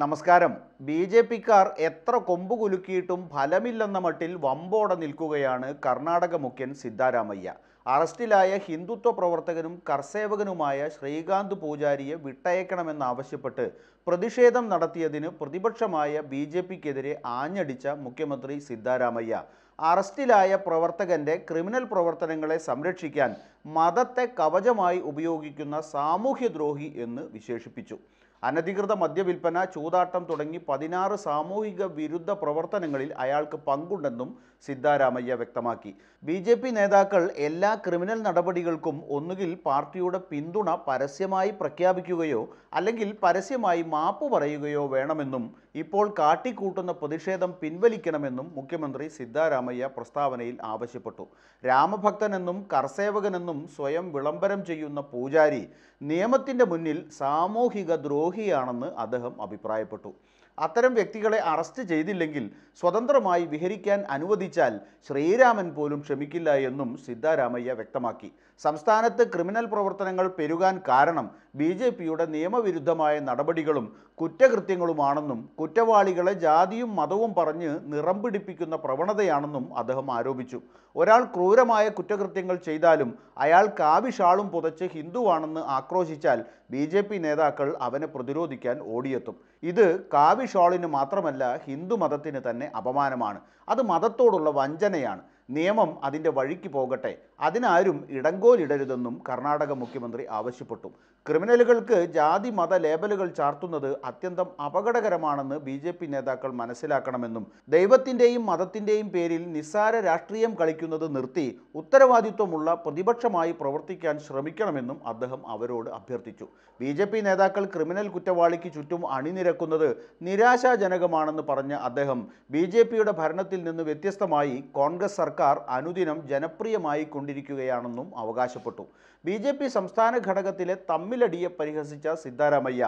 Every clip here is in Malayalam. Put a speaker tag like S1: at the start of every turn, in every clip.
S1: നമസ്കാരം ബി ജെ പിക്കാർ എത്ര കൊമ്പ് കുലുക്കിയിട്ടും ഫലമില്ലെന്ന മട്ടിൽ വമ്പോടെ നിൽക്കുകയാണ് കർണാടക മുഖ്യൻ സിദ്ധാരാമയ്യ അറസ്റ്റിലായ ഹിന്ദുത്വ പ്രവർത്തകനും കർസേവകനുമായ ശ്രീകാന്ത് പൂജാരിയെ വിട്ടയക്കണമെന്നാവശ്യപ്പെട്ട് പ്രതിഷേധം നടത്തിയതിന് പ്രതിപക്ഷമായ ബി ജെ പിക്കെതിരെ ആഞ്ഞടിച്ച മുഖ്യമന്ത്രി സിദ്ധാരാമയ്യ അറസ്റ്റിലായ പ്രവർത്തകന്റെ ക്രിമിനൽ പ്രവർത്തനങ്ങളെ സംരക്ഷിക്കാൻ മതത്തെ കവചമായി ഉപയോഗിക്കുന്ന സാമൂഹ്യദ്രോഹി എന്ന് വിശേഷിപ്പിച്ചു അനധികൃത മദ്യവില്പന ചൂതാട്ടം തുടങ്ങി പതിനാറ് സാമൂഹിക വിരുദ്ധ പ്രവർത്തനങ്ങളിൽ അയാൾക്ക് പങ്കുണ്ടെന്നും സിദ്ധാരാമയ്യ വ്യക്തമാക്കി ബി ജെ പി നേതാക്കൾ എല്ലാ ക്രിമിനൽ നടപടികൾക്കും ഒന്നുകിൽ പാർട്ടിയുടെ പിന്തുണ പരസ്യമായി പ്രഖ്യാപിക്കുകയോ അല്ലെങ്കിൽ പരസ്യമായി മാപ്പ് പറയുകയോ വേണമെന്നും ഇപ്പോൾ കാട്ടിക്കൂട്ടുന്ന പ്രതിഷേധം പിൻവലിക്കണമെന്നും മുഖ്യമന്ത്രി സിദ്ധാരാമയ്യ പ്രസ്താവനയിൽ ആവശ്യപ്പെട്ടു രാമഭക്തനെന്നും കർസേവകനെന്നും സ്വയം വിളംബരം ചെയ്യുന്ന പൂജാരി നിയമത്തിൻ്റെ മുന്നിൽ സാമൂഹിക ദ്രോഹി ദ്രോഹിയാണെന്ന് അദ്ദേഹം അഭിപ്രായപ്പെട്ടു അത്തരം വ്യക്തികളെ അറസ്റ്റ് ചെയ്തില്ലെങ്കിൽ സ്വതന്ത്രമായി വിഹരിക്കാൻ അനുവദിച്ചാൽ ശ്രീരാമൻ പോലും ക്ഷമിക്കില്ല എന്നും സിദ്ധാരാമയ്യ വ്യക്തമാക്കി സംസ്ഥാനത്ത് ക്രിമിനൽ പ്രവർത്തനങ്ങൾ പെരുകാൻ കാരണം ബി ജെ പിയുടെ നിയമവിരുദ്ധമായ നടപടികളും കുറ്റകൃത്യങ്ങളുമാണെന്നും കുറ്റവാളികളെ ജാതിയും മതവും പറഞ്ഞ് നിറം പിടിപ്പിക്കുന്ന പ്രവണതയാണെന്നും അദ്ദേഹം ആരോപിച്ചു ഒരാൾ ക്രൂരമായ കുറ്റകൃത്യങ്ങൾ ചെയ്താലും അയാൾ കാവിഷാളും പുതച്ച് ഹിന്ദുവാണെന്ന് ആക്രോശിച്ചാൽ ബി നേതാക്കൾ അവനെ പ്രതിരോധിക്കാൻ ഓടിയെത്തും ഇത് കാവി മാത്രമല്ല ഹിന്ദു മതത്തിന് തന്നെ അപമാനമാണ് അത് മതത്തോടുള്ള വഞ്ചനയാണ് നിയമം അതിൻ്റെ വഴിക്ക് പോകട്ടെ അതിനാരും ഇടങ്കോലിടരുതെന്നും കർണാടക മുഖ്യമന്ത്രി ആവശ്യപ്പെട്ടു ക്രിമിനലുകൾക്ക് ജാതി മത ലേബലുകൾ ചാർത്തുന്നത് അത്യന്തം അപകടകരമാണെന്ന് ബി ജെ പി നേതാക്കൾ മനസ്സിലാക്കണമെന്നും ദൈവത്തിൻ്റെയും മതത്തിൻ്റെയും പേരിൽ നിസ്സാര രാഷ്ട്രീയം കളിക്കുന്നത് നിർത്തി ഉത്തരവാദിത്വമുള്ള പ്രതിപക്ഷമായി പ്രവർത്തിക്കാൻ ശ്രമിക്കണമെന്നും അദ്ദേഹം അവരോട് അഭ്യർത്ഥിച്ചു ബി ജെ പി നേതാക്കൾ ക്രിമിനൽ കുറ്റവാളിക്ക് ചുറ്റും അണിനിരക്കുന്നത് നിരാശാജനകമാണെന്ന് പറഞ്ഞ അദ്ദേഹം ബി ജെ പിയുടെ ഭരണത്തിൽ നിന്ന് വ്യത്യസ്തമായി കോൺഗ്രസ് സർക്കാർ സർക്കാർ അനുദിനം ജനപ്രിയമായി കൊണ്ടിരിക്കുകയാണെന്നും അവകാശപ്പെട്ടു ബി ജെ പി സംസ്ഥാന ഘടകത്തിലെ തമ്മിലടിയെ പരിഹസിച്ച സിദ്ധാരാമയ്യ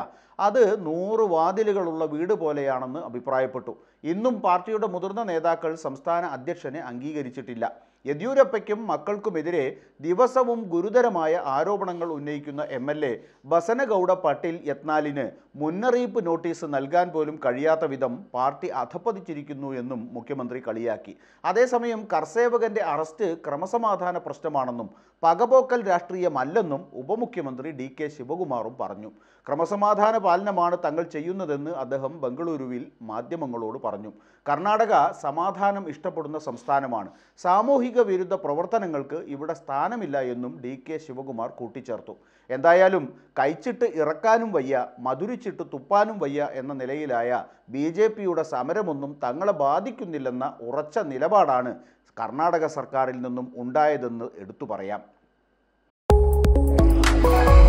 S1: അത് നൂറ് വാതിലുകളുള്ള വീട് പോലെയാണെന്ന് അഭിപ്രായപ്പെട്ടു ഇന്നും പാർട്ടിയുടെ മുതിർന്ന നേതാക്കൾ സംസ്ഥാന അധ്യക്ഷനെ അംഗീകരിച്ചിട്ടില്ല യെദ്യൂരപ്പയ്ക്കും മക്കൾക്കുമെതിരെ ദിവസവും ഗുരുതരമായ ആരോപണങ്ങൾ ഉന്നയിക്കുന്ന M L A Basanagouda Patel യത്നാലിന് മുന്നറിയിപ്പ് നോട്ടീസ് നൽകാൻ പോലും കഴിയാത്ത വിധം പാർട്ടി അധപ്പതിച്ചിരിക്കുന്നു എന്നും മുഖ്യമന്ത്രി കളിയാക്കി അതേസമയം കർസേവകന്റെ അറസ്റ്റ് ക്രമസമാധാന പ്രശ്നമാണെന്നും പകപോക്കൽ രാഷ്ട്രീയമല്ലെന്നും ഉപമുഖ്യമന്ത്രി ഡി കെ ശിവകുമാറും പറഞ്ഞു ക്രമസമാധാന പാലനമാണ് തങ്ങൾ ചെയ്യുന്നതെന്ന് അദ്ദേഹം ബംഗളൂരുവിൽ മാധ്യമങ്ങളോട് പറഞ്ഞു കർണാടക സമാധാനം ഇഷ്ടപ്പെടുന്ന സംസ്ഥാനമാണ് സാമൂഹിക ലൈംഗിക വിരുദ്ധ പ്രവർത്തനങ്ങൾക്ക് ഇവിടെ സ്ഥാനമില്ല എന്നും ഡി കെ ശിവകുമാർ കൂട്ടിച്ചേർത്തു എന്തായാലും കൈച്ചിട്ട് ഇറക്കാനും വയ്യ മധുരിച്ചിട്ട് തുപ്പാനും വയ്യ എന്ന നിലയിലായ ബി ജെ പിയുടെ സമരമൊന്നും തങ്ങളെ ബാധിക്കുന്നില്ലെന്ന ഉറച്ച നിലപാടാണ് കർണാടക സർക്കാരിൽ നിന്നും ഉണ്ടായതെന്ന് എടുത്തു പറയാം